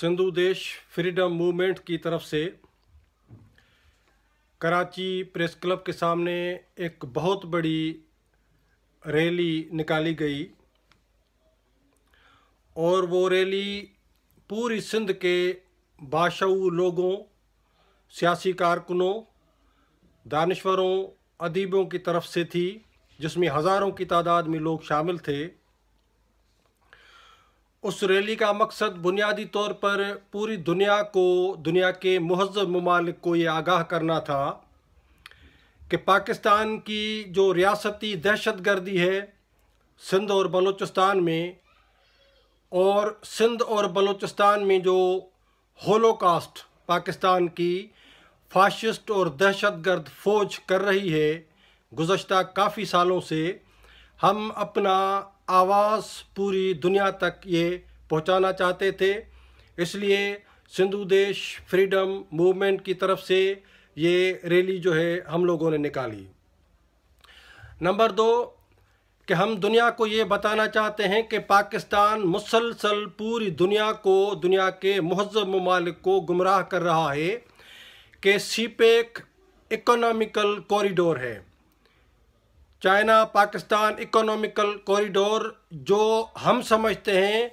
सिंधु देश freedom movement की तरफ से कराची प्रेस क्लब के सामने एक बहुत बड़ी रैली निकाली गई और वो रैली पूरी सिंध के बाशाऊ लोगों सियासी कारकुनों दानश्वरों अदीबों की तरफ से थी जिसमें हज़ारों की तादाद में लोग शामिल थे उस रैली का मकसद बुनियादी तौर पर पूरी दुनिया को दुनिया के महजब ममालिक को ये आगाह करना था कि पाकिस्तान की जो रियासती दहशत गर्दी है सिंध और बलूचिस्तान में और सिंध और बलूचिस्तान में जो होलोकास्ट पाकिस्तान की फाशिस्ट और दहशत गर्द फौज कर रही है गुज्त काफ़ी सालों से हम अपना आवाज़ पूरी दुनिया तक ये पहुंचाना चाहते थे इसलिए सिंधु देश फ्रीडम मूवमेंट की तरफ से ये रैली जो है हम लोगों ने निकाली नंबर दो कि हम दुनिया को ये बताना चाहते हैं कि पाकिस्तान मुसलसल पूरी दुनिया को दुनिया के महजब ममालिक को गुमराह कर रहा है कि सीपेक इकोनॉमिकल कॉरिडोर है चाइना पाकिस्तान इकोनॉमिकल कॉरिडोर जो हम समझते हैं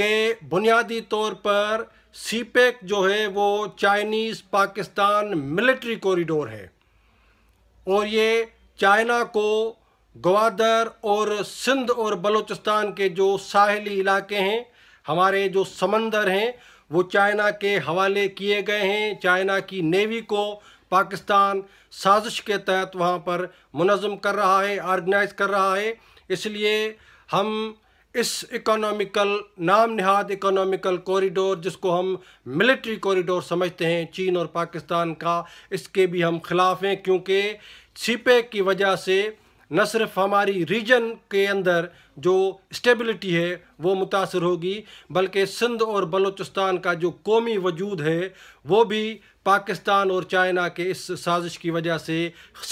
कि बुनियादी तौर पर सीपेक जो है वो चाइनीज़ पाकिस्तान मिलिट्री कॉरिडोर है और ये चाइना को ग्वादर और सिंध और बलूचिस्तान के जो साहली इलाके हैं हमारे जो समंदर हैं वो चाइना के हवाले किए गए हैं चाइना की नेवी को पाकिस्तान साजिश के तहत वहाँ पर मुनज़म कर रहा है ऑर्गेनाइज कर रहा है इसलिए हम इस इकोनॉमिकल नाम नहाद इकोनॉमिकल कॉरिडोर जिसको हम मिलिट्री कॉरिडोर समझते हैं चीन और पाकिस्तान का इसके भी हम खिलाफ हैं क्योंकि सीपे की वजह से न सिर्फ हमारी रीजन के अंदर जो स्टेबिलिटी है वो मुतासर होगी बल्कि सिंध और बलूचिस्तान का जो कौमी वजूद है वो भी पाकिस्तान और चाइना के इस साजिश की वजह से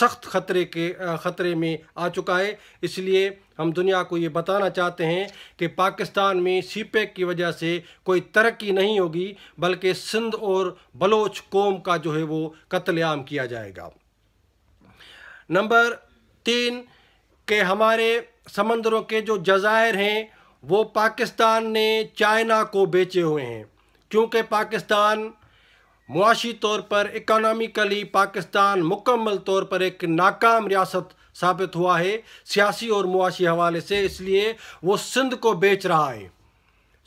सख्त ख़तरे के ख़तरे में आ चुका है इसलिए हम दुनिया को ये बताना चाहते हैं कि पाकिस्तान में सी पैक की वजह से कोई तरक्की नहीं होगी बल्कि सिंध और बलोच कौम का जो है वो कत्लेआम किया जाएगा नंबर तीन के हमारे समंदरों के जो जजायर हैं वो पाकिस्तान ने चाइना को बेचे हुए हैं क्योंकि पाकिस्तान मुआशी तौर पर इकोनॉमिकली पाकिस्तान मुकम्मल तौर पर एक नाकाम रियासत साबित हुआ है सियासी और मुआशी हवाले से इसलिए वो सिंध को बेच रहा है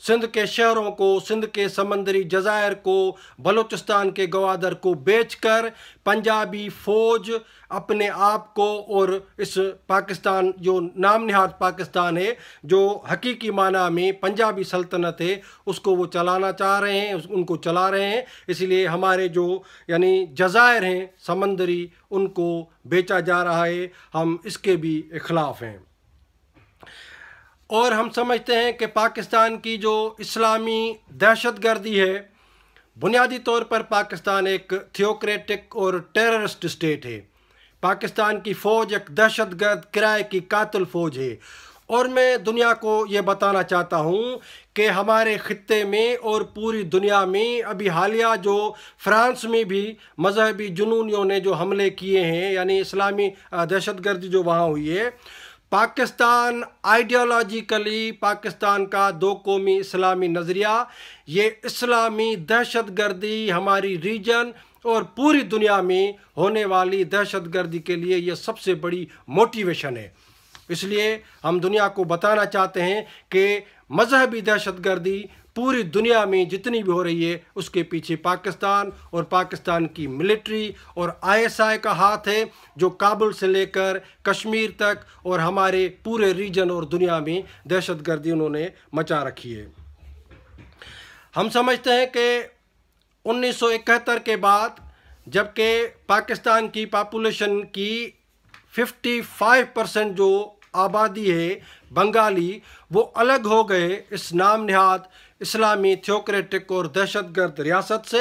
सिंध के शहरों को सिंध के समंदरी जजायर को बलूचिस्तान के गवादर को बेचकर पंजाबी फौज अपने आप को और इस पाकिस्तान जो नाम निहाद पाकिस्तान है जो हकीकी माना में पंजाबी सल्तनत है उसको वो चलाना चाह रहे हैं उनको चला रहे हैं इसलिए हमारे जो यानी जजायर हैं समंदरी उनको बेचा जा रहा है हम इसके भी खिलाफ़ हैं और हम समझते हैं कि पाकिस्तान की जो इस्लामी दहशत गर्दी है बुनियादी तौर पर पाकिस्तान एक थियोक्रेटिक और टेररिस्ट स्टेट है पाकिस्तान की फ़ौज एक दहशत गर्द किराए की कातिल फ़ौज है और मैं दुनिया को ये बताना चाहता हूँ कि हमारे ख़त्े में और पूरी दुनिया में अभी हालिया जो फ्रांस में भी मजहबी जुनूनियों ने जो हमले किए हैं यानी इस्लामी दहशत गर्दी जो वहाँ हुई है पाकिस्तान आइडियोलॉजिकली पाकिस्तान का दो कौमी इस्लामी नज़रिया ये इस्लामी दहशत गर्दी हमारी रीजन और पूरी दुनिया में होने वाली दहशत गर्दी के लिए यह सबसे बड़ी मोटिवेशन है इसलिए हम दुनिया को बताना चाहते हैं कि मजहबी दहशत गर्दी पूरी दुनिया में जितनी भी हो रही है उसके पीछे पाकिस्तान और पाकिस्तान की मिलिट्री और आईएसआई का हाथ है जो काबुल से लेकर कश्मीर तक और हमारे पूरे रीजन और दुनिया में दहशतगर्दी उन्होंने मचा रखी है हम समझते हैं कि 1971 के बाद जबकि पाकिस्तान की पापुलेशन की 55 परसेंट जो आबादी है बंगाली वो अलग हो गए इस नाम निहाद इस्लामी थियोक्रेटिक और दहशतगर्द रियासत से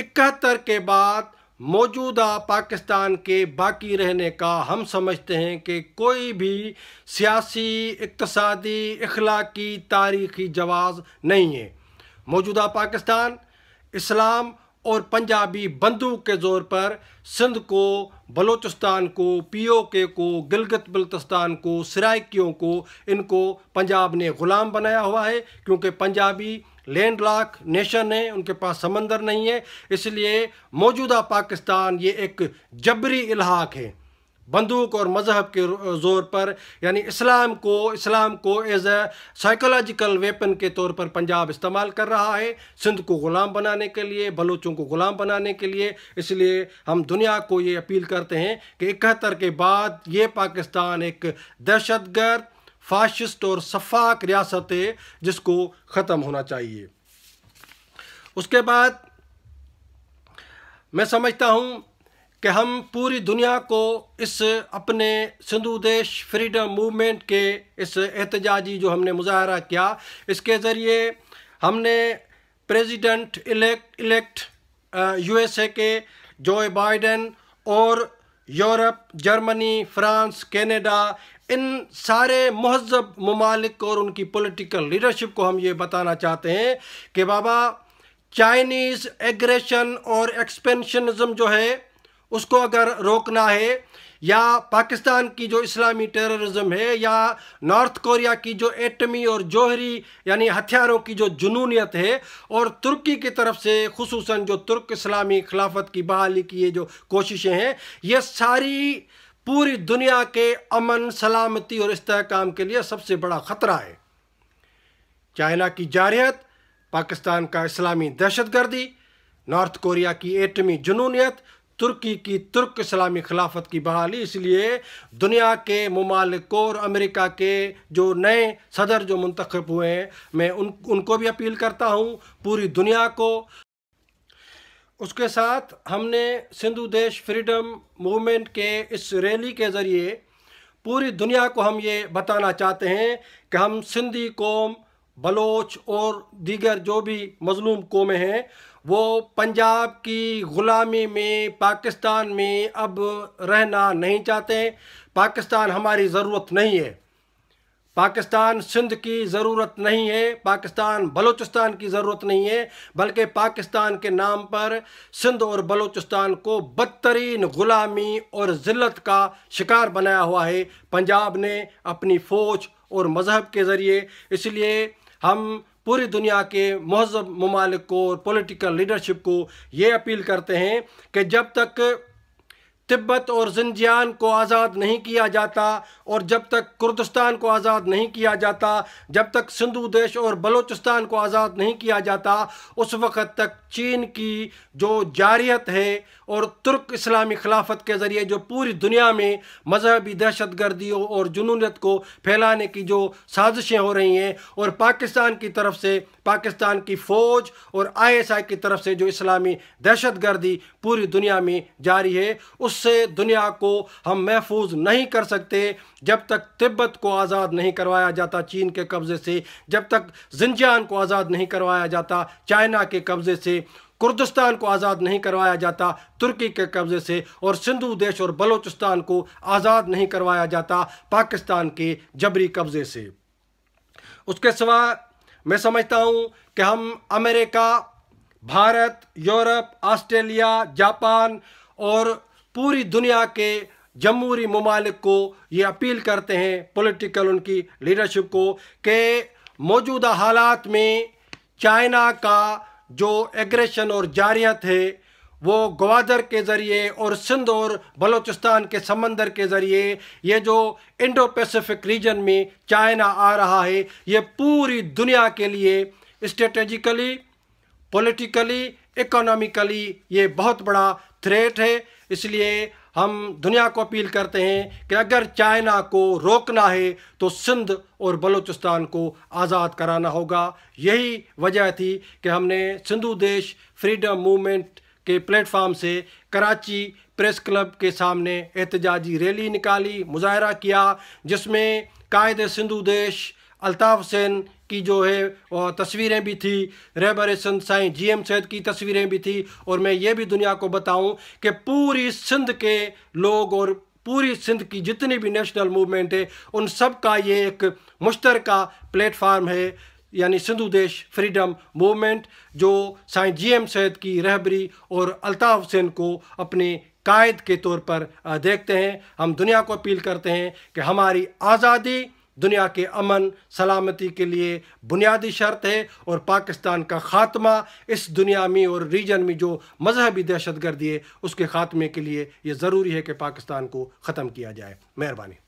इकहत्तर के बाद मौजूदा पाकिस्तान के बाकी रहने का हम समझते हैं कि कोई भी सियासी इकतसादी अखलाकी तारीखी जवाज़ नहीं है मौजूदा पाकिस्तान इस्लाम और पंजाबी बंदूक के ज़ोर पर सिंध को बलोचिस्तान को पीओके को गिलगित बल्तिस्तान को सराइकियों को इनको पंजाब ने ग़ुलाम बनाया हुआ है क्योंकि पंजाबी लैंड लॉक नेशन है उनके पास समंदर नहीं है इसलिए मौजूदा पाकिस्तान ये एक जबरी इलाक है बंदूक और मजहब के ज़ोर पर यानी इस्लाम को इस्लाम को एज ए साइकोलॉजिकल वेपन के तौर पर पंजाब इस्तेमाल कर रहा है सिंध को ग़ुलाम बनाने के लिए बलूचों को ग़ुलाम बनाने के लिए इसलिए हम दुनिया को ये अपील करते हैं कि इकहत्तर के बाद ये पाकिस्तान एक दहशतगर्द फाशिस्ट और शफाक रियासत है जिसको ख़त्म होना चाहिए उसके बाद मैं समझता हूँ कि हम पूरी दुनिया को इस अपने सिंधु देश फ्रीडम मूवमेंट के इस एहतजाजी जो हमने मुजाहरा किया इसके ज़रिए हमने प्रेसिडेंट इलेक्ट इलेक्ट यूएसए के जो बाइडेन और यूरोप जर्मनी फ्रांस कनाडा इन सारे महजब ममालिक और उनकी पॉलिटिकल लीडरशिप को हम ये बताना चाहते हैं कि बाबा चाइनीज़ एग्रेशन और एक्सपेंशनिज़म जो है उसको अगर रोकना है या पाकिस्तान की जो इस्लामी टेररिज्म है या नॉर्थ कोरिया की जो एटमी और जोहरी यानी हथियारों की जो जुनूनीत है और तुर्की की तरफ से खसूस जो तुर्क इस्लामी खिलाफत की बहाली की ये जो कोशिशें हैं ये सारी पूरी दुनिया के अमन सलामती और इस्तेकाम के लिए सबसे बड़ा ख़तरा है चाइना की जारहत पाकिस्तान का इस्लामी दहशतगर्दी नॉर्थ कोरिया की एटमी जुनूनीत तुर्की की तुर्क इस्लामी खिलाफत की बहाली इसलिए दुनिया के ममालिक और अमेरिका के जो नए सदर जो मंतखब हुए हैं मैं उन उनको भी अपील करता हूँ पूरी दुनिया को उसके साथ हमने सिंधु देश फ्रीडम मूवमेंट के इस रैली के ज़रिए पूरी दुनिया को हम ये बताना चाहते हैं कि हम सिंधी कौम बलोच और दीगर जो भी मजलूम कौमें हैं वो पंजाब की ग़ुलामी में पाकिस्तान में अब रहना नहीं चाहते पाकिस्तान हमारी ज़रूरत नहीं है पाकिस्तान सिंध की ज़रूरत नहीं है पाकिस्तान बलूचिस्तान की ज़रूरत नहीं है बल्कि पाकिस्तान के नाम पर सिंध और बलूचिस्तान को बदतरीन ग़ुलामी और जिलत का शिकार बनाया हुआ है पंजाब ने अपनी फ़ौज और मज़हब के ज़रिए इसलिए हम पूरी दुनिया के महजब ममालिक को और पोलिटिकल लीडरशिप को ये अपील करते हैं कि जब तक तिब्बत और जिंजियान को आज़ाद नहीं किया जाता और जब तक कुर्दस्तान को आज़ाद नहीं किया जाता जब तक सिंधु देश और बलूचिस्तान को आज़ाद नहीं किया जाता उस वक़्त तक चीन की जो जारियत है और तुर्क इस्लामी खिलाफत के ज़रिए जो पूरी दुनिया में मजहबी दहशत गर्दियों और जुनूनत को फैलाने की जो साजिशें हो रही हैं और पाकिस्तान की तरफ से पाकिस्तान की फ़ौज और आईएसआई की तरफ से जो इस्लामी दहशत गर्दी पूरी दुनिया में जारी है उससे दुनिया को हम महफूज नहीं कर सकते जब तक तिब्बत को आज़ाद नहीं करवाया जाता चीन के कब्ज़े से जब तक जिंजान को आज़ाद नहीं करवाया जाता चाइना के कब्ज़े से कुर्दिस्तान को आज़ाद नहीं करवाया जाता तुर्की के कब्ज़े से और सिंधु देश और बलोचिस्तान को आज़ाद नहीं करवाया जाता पाकिस्तान के जबरी कब्ज़े से उसके सिवा मैं समझता हूँ कि हम America Bharat Europe Australia Japan और पूरी दुनिया के जमहूरी ममालिक को ये अपील करते हैं पॉलिटिकल उनकी लीडरशिप को कि मौजूदा हालात में चाइना का जो एग्रेशन और जारियत है वो ग्वादर के ज़रिए और सिंध और बलूचिस्तान के समंदर के ज़रिए ये जो इंडो पैसिफिक रीजन में चाइना आ रहा है ये पूरी दुनिया के लिए स्ट्रेटिकली पॉलिटिकली इकोनॉमिकली ये बहुत बड़ा थ्रेट है इसलिए हम दुनिया को अपील करते हैं कि अगर चाइना को रोकना है तो सिंध और बलूचिस्तान को आज़ाद कराना होगा यही वजह थी कि हमने सिंधु देश फ्रीडम मूवमेंट के प्लेटफार्म से कराची प्रेस क्लब के सामने एहतजाजी रैली निकाली मुजाहरा किया जिसमें कायद सिंधु देश अल्ताफ़ हुसैन की जो है तस्वीरें भी थी रहबर साई जी एम सैद की तस्वीरें भी थी और मैं ये भी दुनिया को बताऊं कि पूरी सिंध के लोग और पूरी सिंध की जितनी भी नेशनल मूवमेंट है उन सब का ये एक मुश्तर प्लेटफार्म है यानी सिंधु देश फ्रीडम मूवमेंट जो साई जी एम सैद की रहबरी और अल्ताफ़ हुसैन को अपने कायद के तौर पर देखते हैं हम दुनिया को अपील करते हैं कि हमारी आज़ादी दुनिया के अमन सलामती के लिए बुनियादी शर्त है और पाकिस्तान का ख़ात्मा इस दुनिया में और रीजन में जो मजहबी दहशत गर्दी है उसके ख़ात्मे के लिए ये ज़रूरी है कि पाकिस्तान को ख़त्म किया जाए मेहरबानी